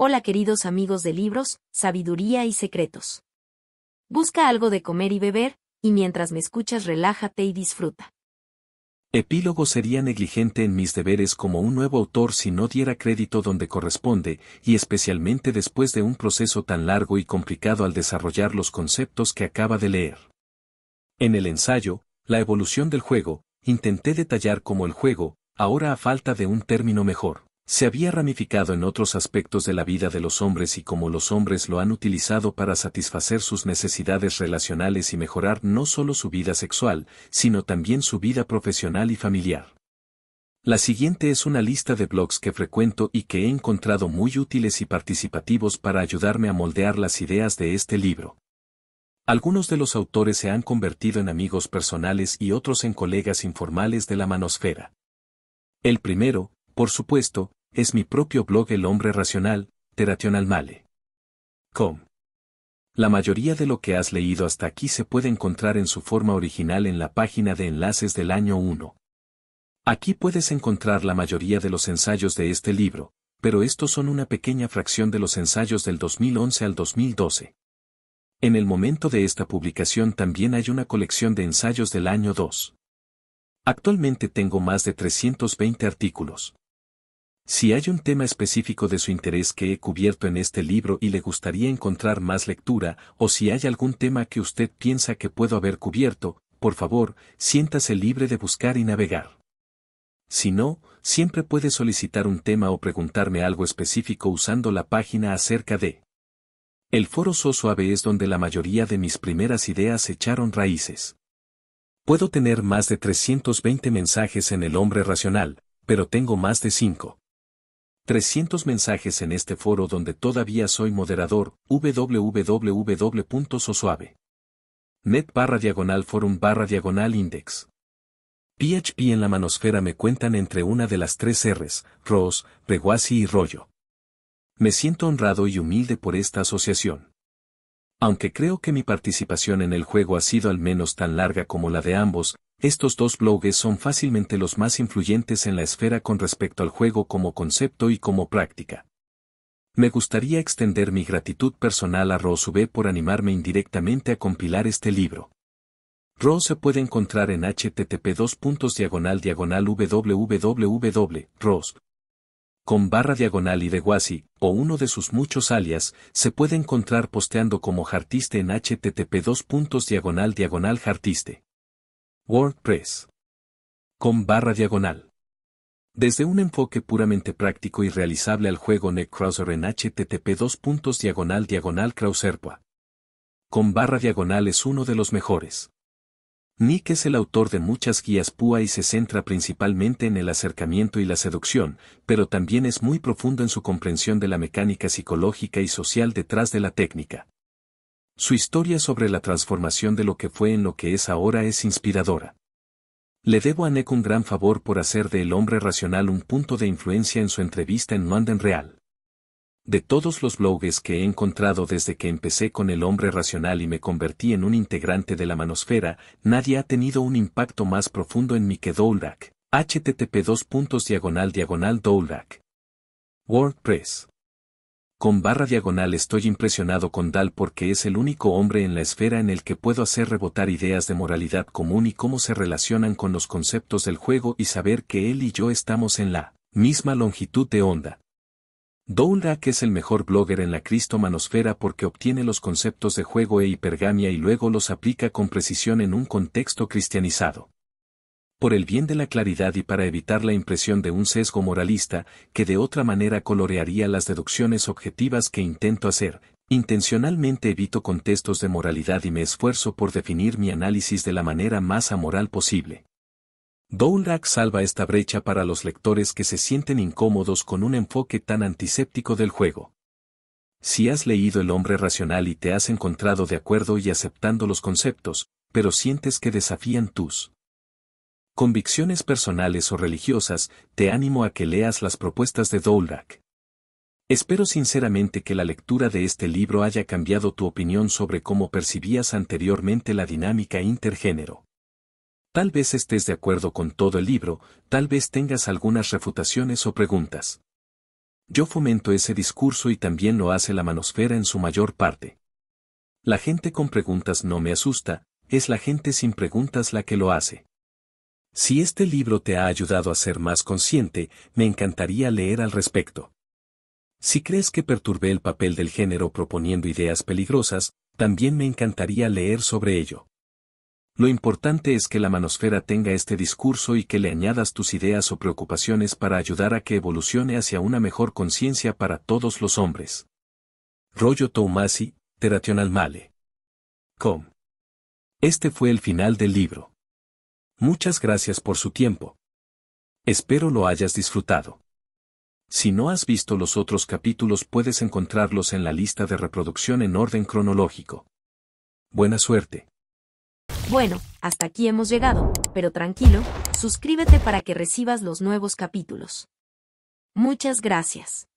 Hola queridos amigos de libros, sabiduría y secretos. Busca algo de comer y beber, y mientras me escuchas relájate y disfruta. Epílogo sería negligente en mis deberes como un nuevo autor si no diera crédito donde corresponde, y especialmente después de un proceso tan largo y complicado al desarrollar los conceptos que acaba de leer. En el ensayo, La evolución del juego, intenté detallar cómo el juego, ahora a falta de un término mejor se había ramificado en otros aspectos de la vida de los hombres y cómo los hombres lo han utilizado para satisfacer sus necesidades relacionales y mejorar no solo su vida sexual, sino también su vida profesional y familiar. La siguiente es una lista de blogs que frecuento y que he encontrado muy útiles y participativos para ayudarme a moldear las ideas de este libro. Algunos de los autores se han convertido en amigos personales y otros en colegas informales de la manosfera. El primero, por supuesto, es mi propio blog El Hombre Racional, Terational La mayoría de lo que has leído hasta aquí se puede encontrar en su forma original en la página de enlaces del año 1. Aquí puedes encontrar la mayoría de los ensayos de este libro, pero estos son una pequeña fracción de los ensayos del 2011 al 2012. En el momento de esta publicación también hay una colección de ensayos del año 2. Actualmente tengo más de 320 artículos. Si hay un tema específico de su interés que he cubierto en este libro y le gustaría encontrar más lectura, o si hay algún tema que usted piensa que puedo haber cubierto, por favor, siéntase libre de buscar y navegar. Si no, siempre puede solicitar un tema o preguntarme algo específico usando la página acerca de. El foro Sosuave es donde la mayoría de mis primeras ideas echaron raíces. Puedo tener más de 320 mensajes en el hombre racional, pero tengo más de 5. 300 mensajes en este foro donde todavía soy moderador, www.sosuave.net barra diagonal forum barra diagonal index. PHP en la manosfera me cuentan entre una de las tres Rs, ROS, Reguasi y Rollo. Me siento honrado y humilde por esta asociación. Aunque creo que mi participación en el juego ha sido al menos tan larga como la de ambos, estos dos blogs son fácilmente los más influyentes en la esfera con respecto al juego como concepto y como práctica. Me gustaría extender mi gratitud personal a ROSV por animarme indirectamente a compilar este libro. Rose se puede encontrar en http www.ros con barra diagonal y de Guasi, o uno de sus muchos alias, se puede encontrar posteando como Jartiste en http diagonal diagonal Jartiste. WordPress. Con barra diagonal. Desde un enfoque puramente práctico y realizable al juego Krauser en http 2 diagonal diagonal pua Con barra diagonal es uno de los mejores. Nick es el autor de muchas guías PUA y se centra principalmente en el acercamiento y la seducción, pero también es muy profundo en su comprensión de la mecánica psicológica y social detrás de la técnica. Su historia sobre la transformación de lo que fue en lo que es ahora es inspiradora. Le debo a Nick un gran favor por hacer de El hombre racional un punto de influencia en su entrevista en London Real. De todos los blogs que he encontrado desde que empecé con El hombre racional y me convertí en un integrante de la manosfera, nadie ha tenido un impacto más profundo en mí que Doldak. http 2 diagonal diagonal WordPress con barra diagonal estoy impresionado con Dal porque es el único hombre en la esfera en el que puedo hacer rebotar ideas de moralidad común y cómo se relacionan con los conceptos del juego y saber que él y yo estamos en la misma longitud de onda. que es el mejor blogger en la cristomanosfera porque obtiene los conceptos de juego e hipergamia y luego los aplica con precisión en un contexto cristianizado por el bien de la claridad y para evitar la impresión de un sesgo moralista que de otra manera colorearía las deducciones objetivas que intento hacer, intencionalmente evito contextos de moralidad y me esfuerzo por definir mi análisis de la manera más amoral posible. Dowlack salva esta brecha para los lectores que se sienten incómodos con un enfoque tan antiséptico del juego. Si has leído El hombre racional y te has encontrado de acuerdo y aceptando los conceptos, pero sientes que desafían tus convicciones personales o religiosas, te animo a que leas las propuestas de Doulak. Espero sinceramente que la lectura de este libro haya cambiado tu opinión sobre cómo percibías anteriormente la dinámica intergénero. Tal vez estés de acuerdo con todo el libro, tal vez tengas algunas refutaciones o preguntas. Yo fomento ese discurso y también lo hace la manosfera en su mayor parte. La gente con preguntas no me asusta, es la gente sin preguntas la que lo hace. Si este libro te ha ayudado a ser más consciente, me encantaría leer al respecto. Si crees que perturbé el papel del género proponiendo ideas peligrosas, también me encantaría leer sobre ello. Lo importante es que la manosfera tenga este discurso y que le añadas tus ideas o preocupaciones para ayudar a que evolucione hacia una mejor conciencia para todos los hombres. Rollo Tomasi, Terational Male. Com. Este fue el final del libro. Muchas gracias por su tiempo. Espero lo hayas disfrutado. Si no has visto los otros capítulos puedes encontrarlos en la lista de reproducción en orden cronológico. Buena suerte. Bueno, hasta aquí hemos llegado, pero tranquilo, suscríbete para que recibas los nuevos capítulos. Muchas gracias.